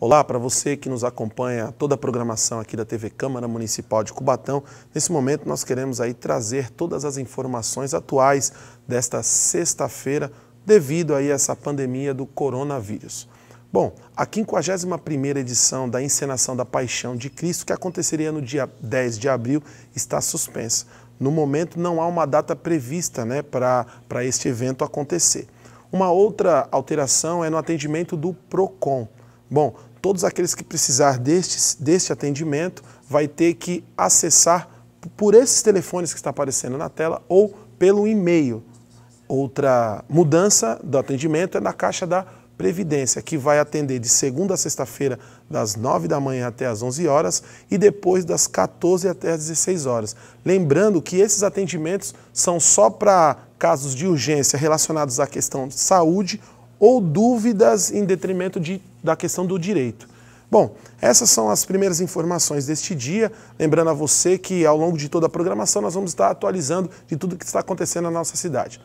Olá para você que nos acompanha toda a programação aqui da TV Câmara Municipal de Cubatão. Nesse momento nós queremos aí trazer todas as informações atuais desta sexta-feira devido aí a essa pandemia do coronavírus. Bom, a 51ª edição da encenação da Paixão de Cristo, que aconteceria no dia 10 de abril, está suspensa. No momento não há uma data prevista né, para este evento acontecer. Uma outra alteração é no atendimento do PROCON. Bom, todos aqueles que precisar deste, deste atendimento vai ter que acessar por esses telefones que está aparecendo na tela ou pelo e-mail. Outra mudança do atendimento é na caixa da Previdência, que vai atender de segunda a sexta-feira, das 9 da manhã até as 11 horas e depois das 14 até as 16 horas. Lembrando que esses atendimentos são só para casos de urgência relacionados à questão de saúde ou dúvidas em detrimento de, da questão do direito. Bom, essas são as primeiras informações deste dia. Lembrando a você que ao longo de toda a programação nós vamos estar atualizando de tudo que está acontecendo na nossa cidade.